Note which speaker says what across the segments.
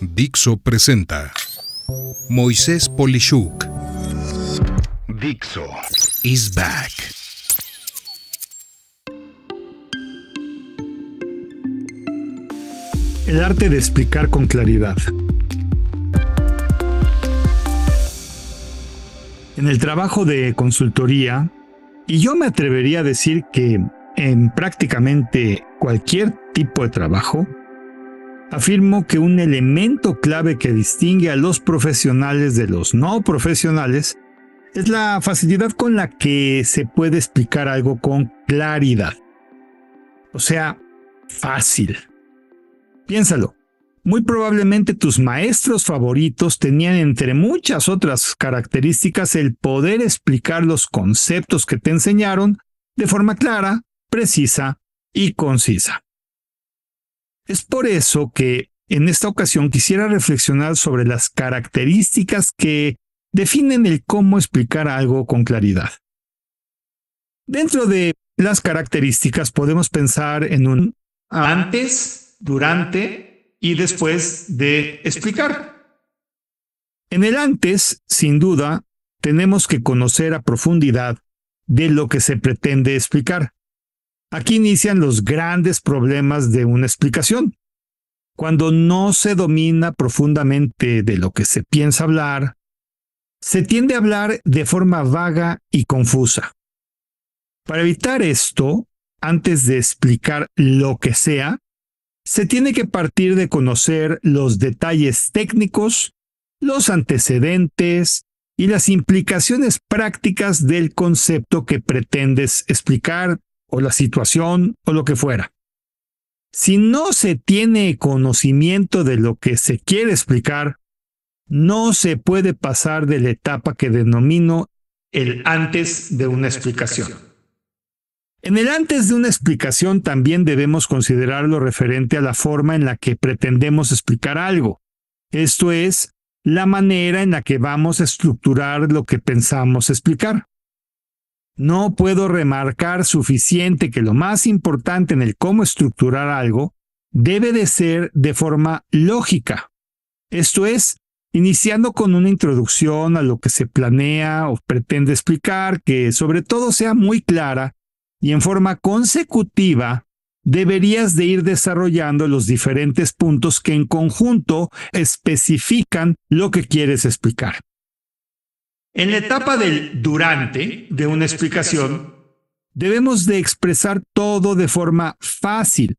Speaker 1: Dixo presenta Moisés Polishuk. Dixo is back. El arte de explicar con claridad. En el trabajo de consultoría, y yo me atrevería a decir que en prácticamente cualquier tipo de trabajo, afirmo que un elemento clave que distingue a los profesionales de los no profesionales es la facilidad con la que se puede explicar algo con claridad. O sea, fácil. Piénsalo. Muy probablemente tus maestros favoritos tenían entre muchas otras características el poder explicar los conceptos que te enseñaron de forma clara, precisa y concisa. Es por eso que en esta ocasión quisiera reflexionar sobre las características que definen el cómo explicar algo con claridad. Dentro de las características podemos pensar en un antes, durante y después de explicar. En el antes, sin duda, tenemos que conocer a profundidad de lo que se pretende explicar. Aquí inician los grandes problemas de una explicación. Cuando no se domina profundamente de lo que se piensa hablar, se tiende a hablar de forma vaga y confusa. Para evitar esto, antes de explicar lo que sea, se tiene que partir de conocer los detalles técnicos, los antecedentes y las implicaciones prácticas del concepto que pretendes explicar o la situación o lo que fuera. Si no se tiene conocimiento de lo que se quiere explicar, no se puede pasar de la etapa que denomino el antes de una explicación. En el antes de una explicación también debemos considerar lo referente a la forma en la que pretendemos explicar algo, esto es, la manera en la que vamos a estructurar lo que pensamos explicar. No puedo remarcar suficiente que lo más importante en el cómo estructurar algo debe de ser de forma lógica. Esto es, iniciando con una introducción a lo que se planea o pretende explicar, que sobre todo sea muy clara y en forma consecutiva deberías de ir desarrollando los diferentes puntos que en conjunto especifican lo que quieres explicar. En la etapa del durante de una explicación, debemos de expresar todo de forma fácil.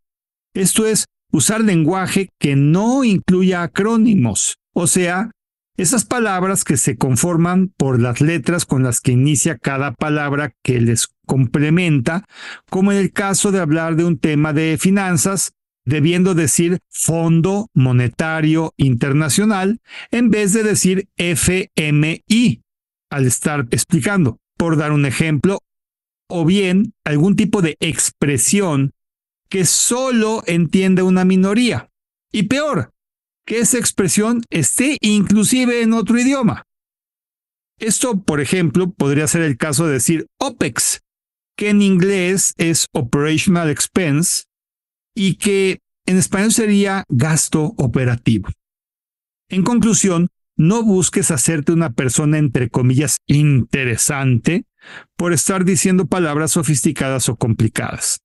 Speaker 1: Esto es, usar lenguaje que no incluya acrónimos, o sea, esas palabras que se conforman por las letras con las que inicia cada palabra que les complementa, como en el caso de hablar de un tema de finanzas, debiendo decir Fondo Monetario Internacional en vez de decir FMI, al estar explicando, por dar un ejemplo, o bien algún tipo de expresión que solo entiende una minoría. Y peor, que esa expresión esté inclusive en otro idioma. Esto, por ejemplo, podría ser el caso de decir OPEX, que en inglés es Operational Expense y que en español sería gasto operativo. En conclusión, no busques hacerte una persona entre comillas interesante por estar diciendo palabras sofisticadas o complicadas.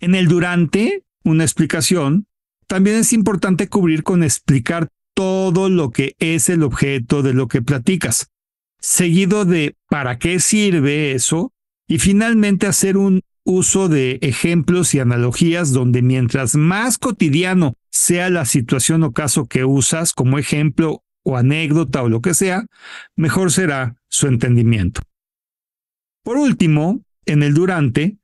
Speaker 1: En el durante, una explicación, también es importante cubrir con explicar todo lo que es el objeto de lo que platicas, seguido de para qué sirve eso y finalmente hacer un uso de ejemplos y analogías donde mientras más cotidiano sea la situación o caso que usas como ejemplo o anécdota o lo que sea, mejor será su entendimiento. Por último, en el durante,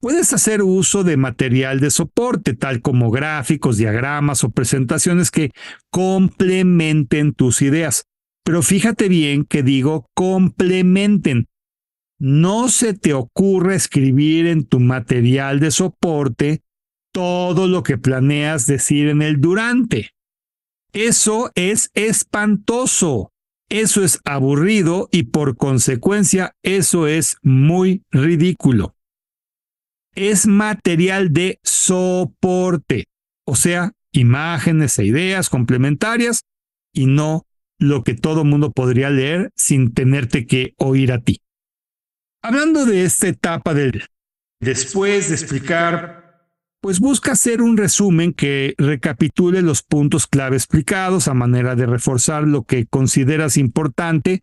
Speaker 1: puedes hacer uso de material de soporte, tal como gráficos, diagramas o presentaciones que complementen tus ideas. Pero fíjate bien que digo complementen. No se te ocurre escribir en tu material de soporte todo lo que planeas decir en el durante. Eso es espantoso, eso es aburrido y por consecuencia eso es muy ridículo. Es material de soporte, o sea, imágenes e ideas complementarias y no lo que todo mundo podría leer sin tenerte que oír a ti. Hablando de esta etapa del después de explicar pues busca hacer un resumen que recapitule los puntos clave explicados a manera de reforzar lo que consideras importante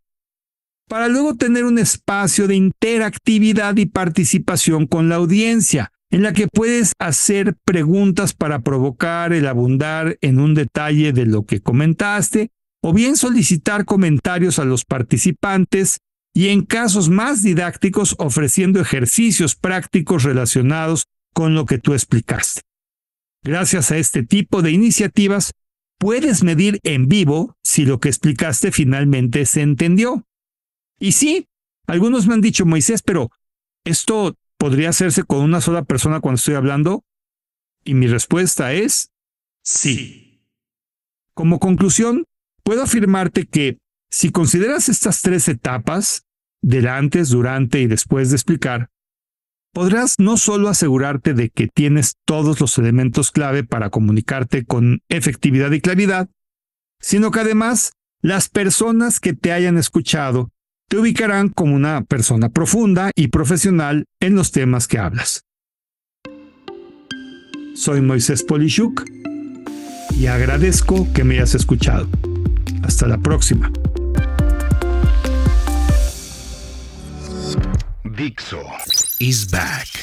Speaker 1: para luego tener un espacio de interactividad y participación con la audiencia, en la que puedes hacer preguntas para provocar el abundar en un detalle de lo que comentaste, o bien solicitar comentarios a los participantes y en casos más didácticos ofreciendo ejercicios prácticos relacionados con lo que tú explicaste. Gracias a este tipo de iniciativas, puedes medir en vivo si lo que explicaste finalmente se entendió. Y sí, algunos me han dicho, Moisés, pero ¿esto podría hacerse con una sola persona cuando estoy hablando? Y mi respuesta es sí. Como conclusión, puedo afirmarte que si consideras estas tres etapas, del antes, durante y después de explicar, podrás no solo asegurarte de que tienes todos los elementos clave para comunicarte con efectividad y claridad, sino que además las personas que te hayan escuchado te ubicarán como una persona profunda y profesional en los temas que hablas. Soy Moisés Polishuk y agradezco que me hayas escuchado. Hasta la próxima. Dixo is back.